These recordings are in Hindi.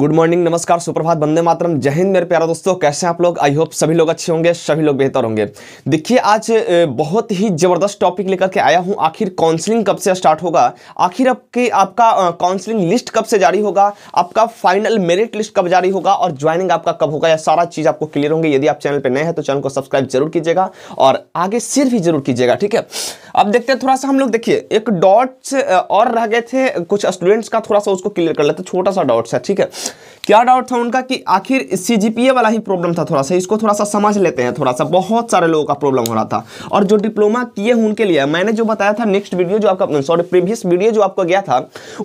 गुड मॉर्निंग नमस्कार सुप्रभात बंदे मातरम जय हिंद मेरे प्यारा दोस्तों कैसे हैं आप लोग आई होप सभी लोग अच्छे होंगे सभी लोग बेहतर होंगे देखिए आज बहुत ही ज़बरदस्त टॉपिक लेकर के आया हूं आखिर काउंसलिंग कब से स्टार्ट होगा आखिर आपके आपका काउंसलिंग लिस्ट कब से जारी होगा आपका फाइनल मेरिट लिस्ट कब जारी होगा और ज्वाइनिंग आपका कब होगा यह सारा चीज़ आपको क्लियर होंगे यदि आप चैनल पर नए हैं तो चैनल को सब्सक्राइब जरूर कीजिएगा और आगे शेयर भी जरूर कीजिएगा ठीक है अब देखते हैं थोड़ा सा हम लोग देखिए एक डॉट्स और रह गए थे कुछ स्टूडेंट्स का थोड़ा सा उसको क्लियर कर लेते छोटा सा डाउट है ठीक है क्या डाउट था उनका कि आखिर सी वाला ही प्रॉब्लम था थोड़ा सा इसको थोड़ा सा समझ लेते हैं थोड़ा सा बहुत सारे लोगों का प्रॉब्लम हो रहा था और जो डिप्लोमा किए हैं उनके लिए मैंने जो बताया था नेक्स्ट वीडियो जो आपका सॉरी प्रीवियस वीडियो जो आपका गया था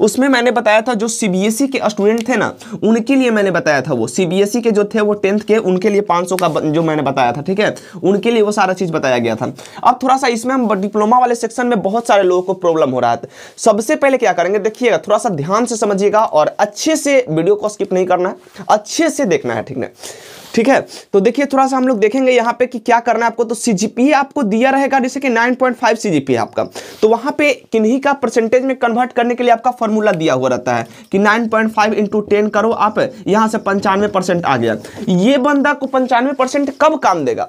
उसमें मैंने बताया था जो सी e के स्टूडेंट थे ना उनके लिए मैंने बताया था वो सी e के जो थे वो टेंथ के उनके लिए पाँच का जो मैंने बताया था ठीक है उनके लिए वो सारा चीज़ बताया गया था अब थोड़ा सा इसमें हम डिप्लोमा आत्मा वाले सेक्शन में बहुत सारे लोगों को प्रॉब्लम हो रहा है सबसे पहले क्या करेंगे देखिएगा थोड़ा सा ध्यान से समझिएगा और अच्छे से वीडियो को स्किप नहीं करना है अच्छे से देखना है ठीक है ठीक है तो देखिए थोड़ा सा हम लोग देखेंगे यहाँ पे कि क्या करना है आपको तो सीजीपीए आपको दिया रहेगा जैसे कि 9.5 सीजीपीए आपका तो वहां पे किन्हीं का परसेंटेज में कन्वर्ट करने के लिए आपका फॉर्मूला दिया हुआ रहता है कि 9.5 पॉइंट फाइव इंटू टेन करो आप यहाँ से पंचानवे परसेंट आ गया ये बंदा को पंचानवे परसेंट कब काम देगा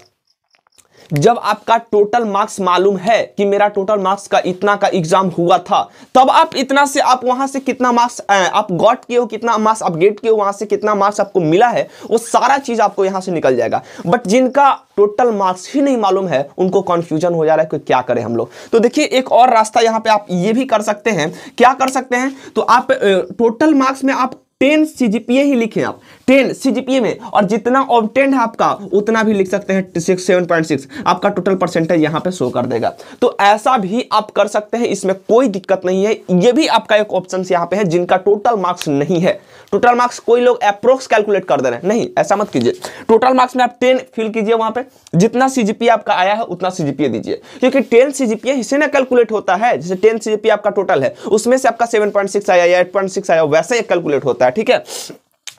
जब आपका टोटल मार्क्स मालूम है कि मेरा टोटल मार्क्स का इतना का एग्जाम हुआ था तब आप इतना से आप वहां से कितना मार्क्स आप गॉट किए हो कितना मार्क्स आप गेट किए हो वहां से कितना मार्क्स आपको मिला है वो सारा चीज आपको यहां से निकल जाएगा बट जिनका टोटल मार्क्स ही नहीं मालूम है उनको कंफ्यूजन हो जा रहा है कि क्या करें हम लोग तो देखिए एक और रास्ता यहाँ पे आप ये भी कर सकते हैं क्या कर सकते हैं तो आप टोटल मार्क्स में आप टेन सी ही लिखें आप टेन सी में और जितना ऑप्टेंड है आपका उतना भी लिख सकते हैं सिक्स सेवन पॉइंट सिक्स आपका टोटल परसेंटेज यहाँ पे शो कर देगा तो ऐसा भी आप कर सकते हैं इसमें कोई दिक्कत नहीं है ये भी आपका एक ऑप्शन यहाँ पे है जिनका टोटल मार्क्स नहीं है टोटल मार्क्स कोई लोग अप्रोक्स कैलकुलेट कर दे रहे हैं नहीं ऐसा मत कीजिए टोटल मार्क्स में आप टेन फिल कीजिए वहां पे जितना सी आपका आया है उतना सीजीपीए दीजिए क्योंकि टेन सीजीपीए हिस्से ना कैलकुलेट होता है जैसे टेन सी आपका टोटल है उसमें से आपका सेवन पॉइंट सिक्स आया या एट पॉइंट सिक्स आया वैसे कैलकुलेट होता है ठीक है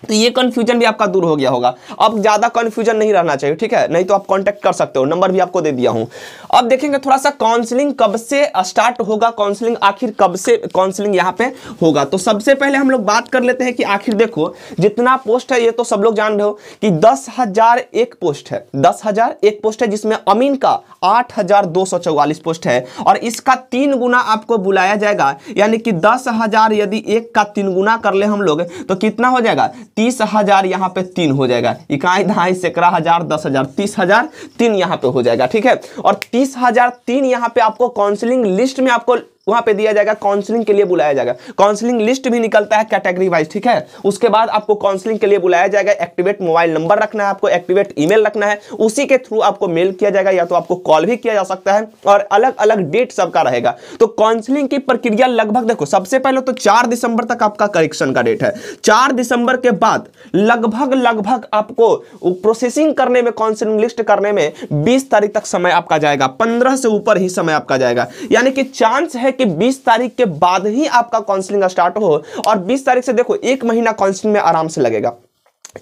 तो ये कन्फ्यूजन भी आपका दूर हो गया होगा अब ज़्यादा कन्फ्यूजन नहीं रहना चाहिए ठीक है नहीं तो आप कांटेक्ट कर सकते हो नंबर भी आपको दे दिया हूँ अब देखेंगे थोड़ा सा काउंसलिंग कब से स्टार्ट होगा काउंसलिंग आखिर कब से काउंसलिंग यहाँ पे होगा तो सबसे पहले हम लोग बात कर लेते हैं कि आखिर देखो जितना पोस्ट है ये तो सब लोग जान रहे हो कि दस हजार एक पोस्ट है दस हजार एक पोस्ट है जिसमें अमीन का आठ हजार दो सौ चौवालीस पोस्ट है और इसका तीन गुना आपको बुलाया जाएगा यानी कि दस हजार यदि एक का तीन गुना कर ले हम लोग तो कितना हो जाएगा तीस हजार यहाँ पे तीन हो जाएगा इकाई दहाई सैकड़ा हजार दस हजार तीस हजार तीन यहाँ पे हो जाएगा ठीक है और तीस हजार तीन यहाँ पे आपको काउंसिलिंग लिस्ट में आपको वहां पे दिया जाएगा काउंसलिंग के लिए बुलाया जाएगा काउंसलिंग लिस्ट भी निकलता है कैटेगरी वाइज ठीक है उसके बाद आपको काउंसलिंग के लिए बुलाया जाएगा एक्टिवेट मोबाइल नंबर रखना है आपको एक्टिवेट ईमेल रखना है उसी के थ्रू आपको मेल किया जाएगा या तो आपको कॉल भी किया जा सकता है और अलग अलग डेट सबका रहेगा तो काउंसलिंग की प्रक्रिया लगभग देखो सबसे पहले तो चार दिसंबर तक आपका करेक्शन का डेट है चार दिसंबर के बाद लगभग लगभग आपको प्रोसेसिंग करने में काउंसलिंग लिस्ट करने में बीस तारीख तक समय आपका जाएगा पंद्रह से ऊपर ही समय आपका जाएगा यानी कि चांस है कि 20 तारीख के बाद ही आपका काउंसलिंग स्टार्ट हो और 20 तारीख से देखो एक महीना काउंसलिंग में आराम से लगेगा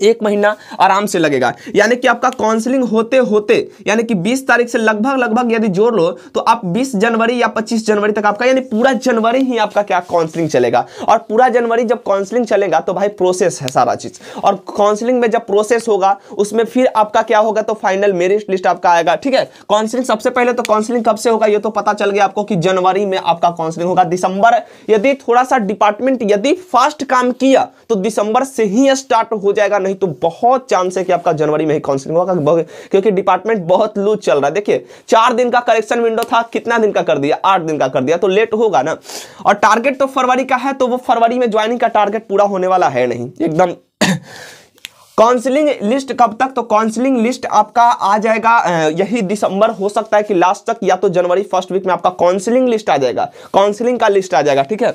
एक महीना आराम से लगेगा यानी कि आपका काउंसलिंग होते होते यानी कि 20 तारीख से लगभग लगभग यदि जोड़ लो तो आप 20 जनवरी या 25 जनवरी तक आपका यानी पूरा जनवरी ही आपका क्या काउंसलिंग चलेगा और पूरा जनवरी जब काउंसलिंग चलेगा तो भाई प्रोसेस है सारा चीज़ और काउंसलिंग में जब प्रोसेस होगा उसमें फिर आपका क्या होगा तो फाइनल मेरिट लिस्ट आपका आएगा ठीक है काउंसलिंग सबसे पहले तो काउंसलिंग कब से होगा ये तो पता चल गया आपको कि जनवरी में आपका काउंसलिंग होगा दिसंबर यदि थोड़ा सा डिपार्टमेंट यदि फास्ट काम किया तो दिसंबर से ही स्टार्ट हो जाएगा जाएगा नहीं तो बहुत चांस है कि आपका जनवरी में ही काउंसिलिंग होगा क्योंकि डिपार्टमेंट बहुत लूज चल रहा है देखिए चार दिन का करेक्शन विंडो था कितना दिन का कर दिया आठ दिन का कर दिया तो लेट होगा ना और टारगेट तो फरवरी का है तो वो फरवरी में ज्वाइनिंग का टारगेट पूरा होने वाला है नहीं एकदम काउंसलिंग लिस्ट कब तक तो काउंसलिंग लिस्ट आपका आ जाएगा यही दिसंबर हो सकता है कि लास्ट तक या तो जनवरी फर्स्ट वीक में आपका काउंसलिंग लिस्ट आ जाएगा काउंसलिंग का लिस्ट आ जाएगा ठीक है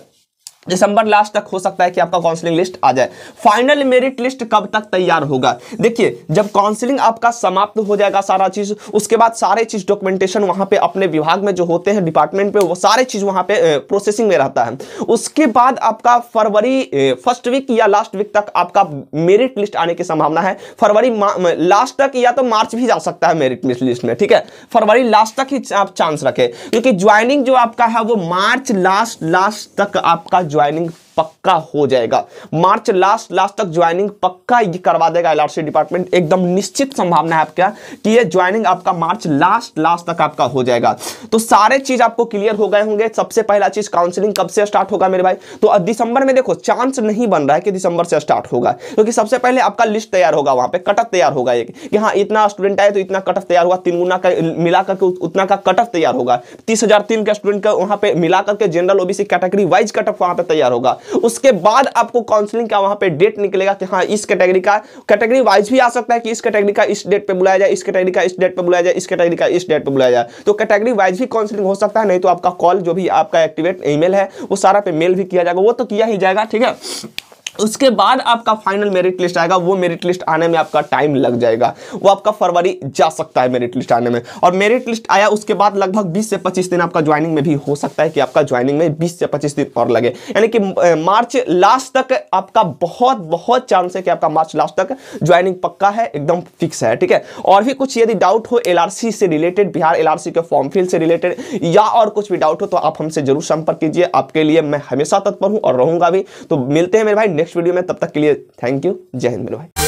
दिसंबर लास्ट तक हो सकता है कि आपका काउंसलिंग लिस्ट आ जाए फाइनल मेरिट लिस्ट कब तक तैयार होगा देखिए जब काउंसलिंग आपका समाप्त हो जाएगा सारा चीज उसके बाद सारे चीज डॉक्यूमेंटेशन वहां पे अपने विभाग में जो होते हैं डिपार्टमेंट पे वो सारे चीज वहां पे प्रोसेसिंग में रहता है उसके बाद आपका फरवरी फर्स्ट वीक या लास्ट वीक तक आपका मेरिट लिस्ट आने की संभावना है फरवरी लास्ट तक या तो मार्च भी जा सकता है मेरिट लिस्ट में ठीक है फरवरी लास्ट तक ही आप चांस रखें क्योंकि ज्वाइनिंग जो आपका है वो मार्च लास्ट लास्ट तक आपका ज्वाइनिंग पक्का हो जाएगा मार्च लास्ट लास्ट तक ज्वाइनिंग पक्का ये करवा देगा एलआरसी डिपार्टमेंट एकदम निश्चित संभावना है आपका कि ये ज्वाइनिंग आपका मार्च लास्ट लास्ट तक आपका हो जाएगा तो सारे चीज आपको क्लियर हो गए होंगे सबसे पहला चीज काउंसलिंग कब से स्टार्ट होगा मेरे भाई तो दिसंबर में देखो चांस नहीं बन रहा है कि दिसंबर से स्टार्ट होगा क्योंकि सबसे पहले आपका लिस्ट तैयार होगा वहां पर कटअप तैयार होगा एक कि हाँ इतना स्टूडेंट आए तो इतना कटअप तैयार होगा तीन गुना का मिला करके उतना का कटअप तैयार होगा तीस हजार तीन का स्टूडेंट का वहां पर मिला करके general OBC category wise cutoff वहां पर तैयार होगा उसके बाद आपको काउंसलिंग का वहां पे डेट निकलेगा कि हाँ इस कैटेगरी का कैटेगरी वाइज भी आ सकता है कि इस कैटेगरी का इस डेट पे बुलाया जाए इस कैटेगरी का इस डेट पे बुलाया जाए इस कैटेगरी का इस डेट पे बुलाया जाए तो कैटेगरी वाइज भी काउंसलिंग हो सकता है नहीं तो आपका कॉल जो भी आपका एक्टिवेट ई है वो सारा पे मेल भी किया जाएगा वो तो किया ही जाएगा ठीक है उसके बाद आपका फाइनल मेरिट लिस्ट आएगा वो मेरिट लिस्ट आने में आपका टाइम लग जाएगा वो आपका फरवरी जा सकता है मेरिट लिस्ट आने में और मेरिट लिस्ट आया उसके बाद लगभग 20 से 25 दिन आपका ज्वाइनिंग में भी हो सकता है कि आपका ज्वाइनिंग में 20 से 25 दिन और लगे यानी कि मार्च लास्ट तक आपका बहुत बहुत चांस है कि आपका मार्च लास्ट तक ज्वाइनिंग पक्का है एकदम फिक्स है ठीक है और भी कुछ यदि डाउट हो एल से रिलेटेड बिहार एल के फॉर्म फिल से रिलेटेड या और कुछ भी डाउट हो तो आप हमसे जरूर संपर्क कीजिए आपके लिए मैं हमेशा तत्पर हूँ और रहूँगा भी तो मिलते हैं मेरे भाई नेक्स्ट वीडियो में तब तक के लिए थैंक यू जय हिंद मेरे भाई